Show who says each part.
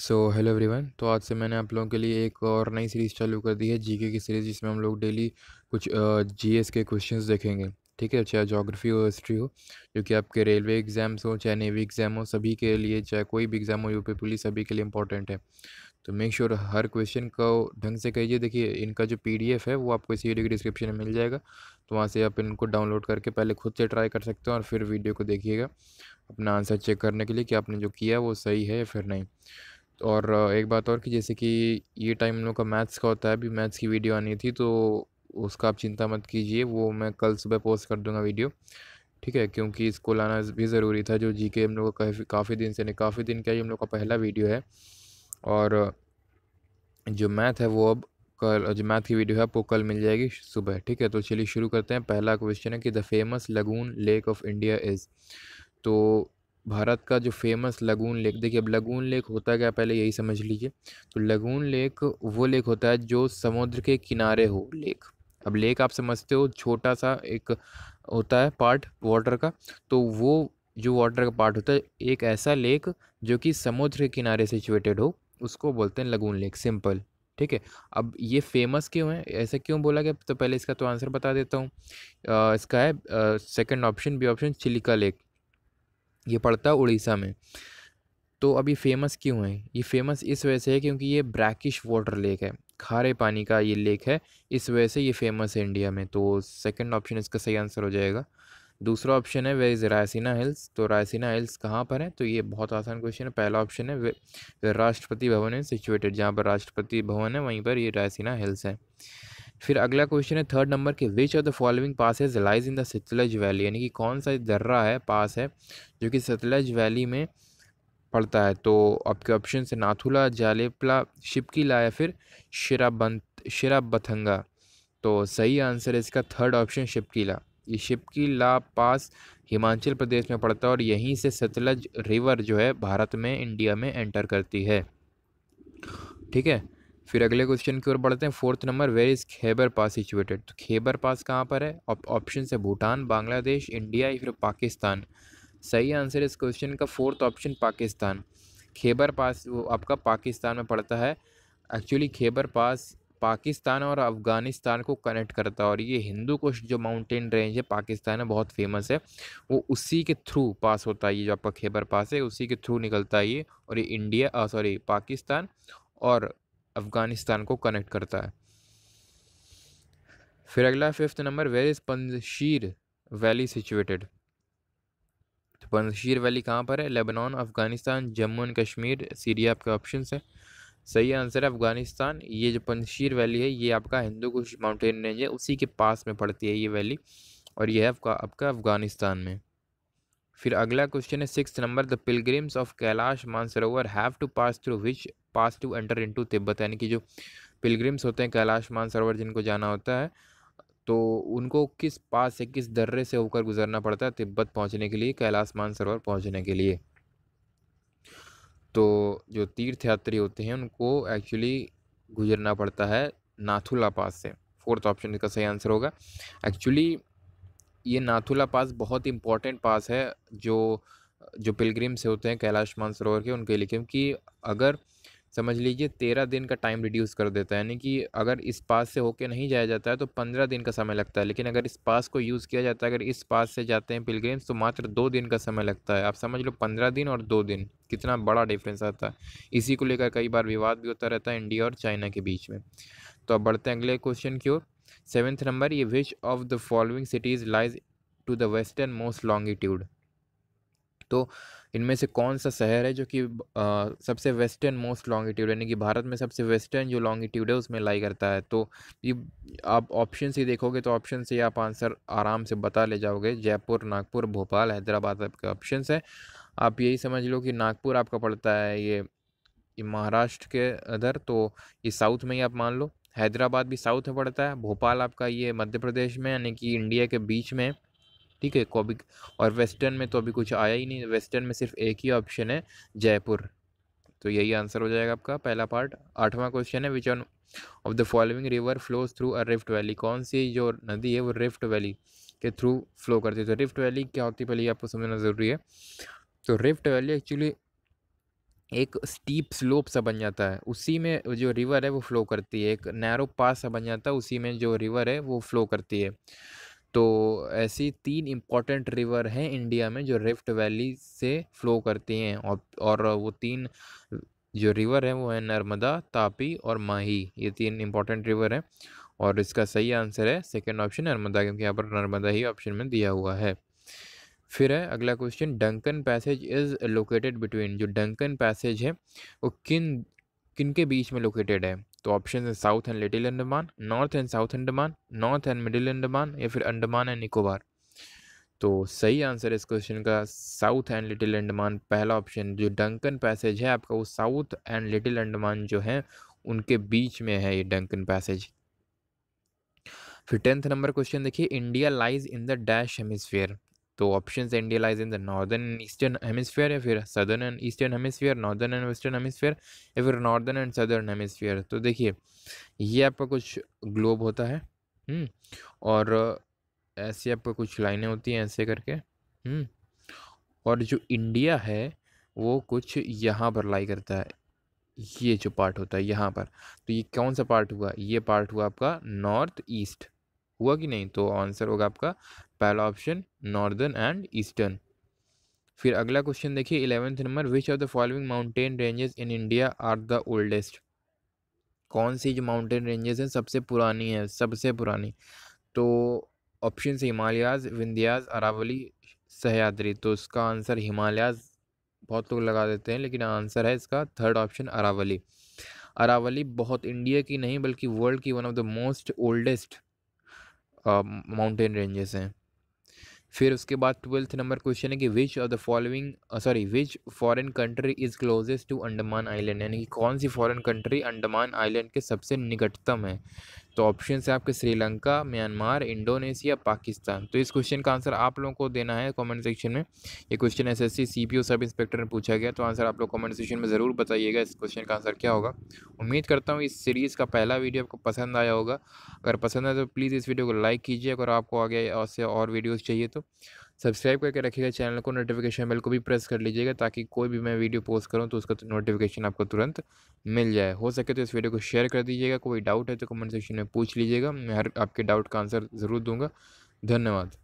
Speaker 1: so hello everyone तो आज से मैंने आप लोगों के लिए एक और नई सीरीज़ चालू कर दी है जीके की सीरीज़ जिसमें हम लोग डेली कुछ जीएस के क्वेश्चंस देखेंगे ठीक है चाहे जोग्राफी हो हिस्ट्री हो जो कि आपके रेलवे एग्ज़ाम्स हो चाहे नेवी एग्ज़ाम हो सभी के लिए चाहे कोई भी एग्ज़ाम हो यूपी पुलिस सभी के लिए इंपॉर्टेंट है तो मेक श्योर sure हर क्वेश्चन को ढंग से कहिए देखिए इनका जो पी है वो आपको इसी वीडियो के डिस्क्रिप्शन में मिल जाएगा तो वहाँ से आप इनको डाउनलोड करके पहले खुद से ट्राई कर सकते हो और फिर वीडियो को देखिएगा अपना आंसर चेक करने के लिए कि आपने जो किया वो सही है या फिर नहीं और एक बात और कि जैसे कि ये टाइम हम लोग का मैथ्स का होता है अभी मैथ्स की वीडियो आनी थी तो उसका आप चिंता मत कीजिए वो मैं कल सुबह पोस्ट कर दूंगा वीडियो ठीक है क्योंकि इसको लाना भी ज़रूरी था जो जी के हम लोग का काफ़ी दिन से नहीं काफ़ी दिन का ही हम लोग का पहला वीडियो है और जो मैथ है वो अब कल जो मैथ की वीडियो है आपको कल मिल जाएगी सुबह ठीक है तो चलिए शुरू करते हैं पहला क्वेश्चन है कि the famous lagoon lake of India is तो भारत का जो फेमस लगून लेक देखिए अब लगून लेक होता क्या पहले यही समझ लीजिए तो लगून लेक वो लेक होता है जो समुद्र के किनारे हो लेक अब लेक आप समझते हो छोटा सा एक होता है पार्ट वाटर का तो वो जो वाटर का पार्ट होता है एक ऐसा लेक जो कि समुद्र के किनारे सिचुएटेड हो उसको बोलते हैं लगून लेक सिंपल ठीक है अब ये फेमस क्यों है ऐसा क्यों बोला गया तो पहले इसका तो आंसर बता देता हूँ इसका है second option B option Chilika lake ये पड़ता है उड़ीसा में तो अभी फेमस क्यों है ये फेमस इस वजह से है क्योंकि ये ब्रैकिश वाटर लेक है खारे पानी का ये लेक है इस वजह से ये फेमस है इंडिया में तो सेकंड ऑप्शन इसका सही आंसर हो जाएगा दूसरा ऑप्शन है वे इज़ रायसीना हिल्स तो रायसीना हिल्स कहाँ पर है तो ये बहुत आसान क्वेश्चन है पहला ऑप्शन है वे राष्ट्रपति भवन है सिचुएटेड जहाँ पर राष्ट्रपति भवन है वहीं पर ये रायसीना हिल्स है फिर अगला क्वेश्चन है थर्ड नंबर के which of the following passes lies in the Sutlej valley यानी कि कौन सा दर्रा है पास है जो कि सतलज वैली में पड़ता है तो आपके ऑप्शन है नाथुला जालेपला शिपकीला या फिर बंत शराबथंगा तो सही आंसर है इसका थर्ड ऑप्शन शिपकीला ये शिपकीला पास हिमाचल प्रदेश में पड़ता है और यहीं से सतलज रिवर जो है भारत में इंडिया में एंटर करती है ठीक है फिर अगले क्वेश्चन की ओर बढ़ते हैं fourth number where is Khyber pass situated तो खेबर पास कहाँ पर है ऑप्शन है भूटान बांग्लादेश इंडिया या फिर पाकिस्तान सही आंसर इस क्वेश्चन का fourth option Pakistan Khyber pass वो आपका पाकिस्तान में पड़ता है एक्चुअली खेबर पास पाकिस्तान और अफ़गानिस्तान को कनेक्ट करता है और ये हिंदू कुश जो माउंटेन रेंज है पाकिस्तान में बहुत फेमस है वो उसी के थ्रू पास होता है ये जो आपका खेबर पास है उसी के थ्रू निकलता है ये और ये इंडिया सॉरी पाकिस्तान और अफ़गानिस्तान को कनेक्ट करता है फिर अगला fifth number where is Panjshir valley situated तो पंजशीर वैली कहाँ पर है Lebanon Afghanistan Jammu and Kashmir Syria आपके ऑप्शन है सही आंसर है अफ़गानिस्तान ये जो पंजशीर वैली है ये आपका हिंदू कुश माउंटेन रेंज है उसी के पास में पड़ती है ये वैली और यह है आपका आपका अफ़गानिस्तान में फिर अगला क्वेश्चन है six number the pilgrims of Kailash Mansarovar have to pass through which pass to enter in to Tibet यानी कि जो पिलग्रिम्स होते हैं कैलाश मानसरोवर जिनको जाना होता है तो उनको किस पास से किस दर्रे से होकर गुजरना पड़ता है तिब्बत पहुंचने के लिए कैलाश मानसरोवर पहुंचने के लिए तो जो तीर्थयात्री होते हैं उनको एक्चुअली गुजरना पड़ता है नाथुला पास से फोर्थ ऑप्शन इसका सही आंसर होगा एक्चुअली ये नाथुला पास बहुत इम्पॉर्टेंट पास है जो जो से होते हैं कैलाश मानसरोवर के उनके लिए क्योंकि अगर समझ लीजिए तेरह दिन का टाइम रिड्यूस कर देता है यानी कि अगर इस पास से होके नहीं जाया जाता है तो पंद्रह दिन का समय लगता है लेकिन अगर इस पास को यूज़ किया जाता है अगर इस पास से जाते हैं पिलग्रिम्स तो मात्र दो दिन का समय लगता है आप समझ लो पंद्रह दिन और दो दिन कितना बड़ा डिफरेंस आता है इसी को लेकर कई बार विवाद भी होता रहता है इंडिया और चाइना के बीच में तो अब बढ़ते हैं अगले क्वेश्चन की ओर सेवेंथ नंबर ये which of the following cities lies to the western most longitude तो इनमें से कौन सा शहर है जो कि सबसे वेस्टर्न मोस्ट लॉन्गिट्यूड यानी कि भारत में सबसे वेस्टर्न जो लॉन्गिट्यूड है उसमें लाई करता है तो ये आप ऑप्शन से देखोगे तो ऑप्शन से आप आंसर आराम से बता ले जाओगे जयपुर नागपुर भोपाल हैदराबाद आपके ऑप्शन है आप यही समझ लो कि नागपुर आपका पड़ता है ये महाराष्ट्र के अदर तो ये साउथ में ही आप मान लो हैदराबाद भी साउथ में पड़ता है भोपाल आपका ये मध्य प्रदेश में यानी कि इंडिया के बीच में ठीक है कॉबी और वेस्टर्न में तो अभी कुछ आया ही नहीं वेस्टर्न में सिर्फ एक ही ऑप्शन है जयपुर तो यही आंसर हो जाएगा आपका पहला पार्ट आठवां क्वेश्चन है which on of the following river flows through a rift valley कौन सी जो नदी है वो रिफ्ट वैली के थ्रू फ्लो करती है तो रिफ्ट वैली क्या होती है पहले आपको समझना ज़रूरी है तो रिफ्ट वैली एक्चुअली एक स्टीप स्लोप सा बन जाता है उसी में जो रिवर है वो फ्लो करती है एक नैरो पास सा बन जाता है उसी में जो रिवर है वो फ्लो करती है तो ऐसी तीन इम्पॉर्टेंट रिवर हैं इंडिया में जो रिफ्ट वैली से फ्लो करती हैं और और वो तीन जो रिवर हैं वो है नर्मदा तापी और माही ये तीन इम्पॉर्टेंट रिवर हैं और इसका सही आंसर है सेकेंड ऑप्शन नर्मदा क्योंकि यहाँ पर नर्मदा ही ऑप्शन में दिया हुआ है फिर है अगला question Duncan passage is located between जो डंकन पैसेज है वो किन किन के बीच में लोकेटेड है तो ऑप्शन है south and little Andaman north and south Andaman north and middle Andaman या फिर अंडमान एंड निकोबार तो सही आंसर इस क्वेश्चन का साउथ एंड लिटिल अंडमान पहला ऑप्शन जो डंकन पैसेज है आपका वो साउथ एंड लिटिल अंडमान जो है उनके बीच में है ये डंकन पैसेज फिर टेंथ नंबर क्वेश्चन देखिए India lies in the dash hemisphere तो option India lies in the northern and eastern hemisphere या फिर southern and eastern hemisphere northern and western hemisphere या फिर नॉर्दर्न एंड सदर्न हेमिसफेयर तो देखिए ये आपका कुछ ग्लोब होता है हम्म, और ऐसे आपका कुछ लाइनें होती हैं ऐसे करके हम्म, और जो इंडिया है वो कुछ यहाँ पर लाई करता है ये जो पार्ट होता है यहाँ पर तो ये कौन सा पार्ट हुआ ये पार्ट हुआ आपका नॉर्थ ईस्ट हुआ कि नहीं तो आंसर होगा आपका पहला ऑप्शन नॉर्दर्न एंड ईस्टर्न फिर अगला क्वेश्चन देखिए eleventh number which of the following mountain ranges in India are the oldest कौन सी जो माउंटेन रेंजेस हैं सबसे पुरानी है सबसे पुरानी तो ऑप्शन से हिमालयाज विंध्याज अरावली सहयाद्री तो इसका आंसर हिमालयाज बहुत लोग लगा देते हैं लेकिन आंसर है इसका थर्ड ऑप्शन अरावली अरावली बहुत इंडिया की नहीं बल्कि वर्ल्ड की one of the most oldest mountain ranges हैं फिर उसके बाद ट्वेल्थ नंबर क्वेश्चन है कि which of the following sorry which foreign country is closest to Andaman island यानी कि कौन सी फॉरेन कंट्री अंडमान आइलैंड के सबसे निकटतम है तो ऑप्शन है आपके श्रीलंका म्यांमार इंडोनेशिया पाकिस्तान तो इस क्वेश्चन का आंसर आप लोगों को देना है कमेंट सेक्शन में ये question S S sub inspector ने पूछा गया तो आंसर आप लोग कमेंट सेक्शन में ज़रूर बताइएगा इस क्वेश्चन का आंसर क्या होगा उम्मीद करता हूँ इस सीरीज़ का पहला वीडियो आपको पसंद आया होगा अगर पसंद आया तो प्लीज़ इस वीडियो को लाइक कीजिए अगर आपको आगे और से और वीडियोज़ चाहिए तो सब्सक्राइब करके रखिएगा चैनल को नोटिफिकेशन बेल को भी प्रेस कर लीजिएगा ताकि कोई भी मैं वीडियो पोस्ट करूँ तो उसका तो नोटिफिकेशन आपको तुरंत मिल जाए हो सके तो इस वीडियो को शेयर कर दीजिएगा कोई डाउट है तो कमेंट सेक्शन में पूछ लीजिएगा मैं हर आपके डाउट का आंसर ज़रूर दूंगा धन्यवाद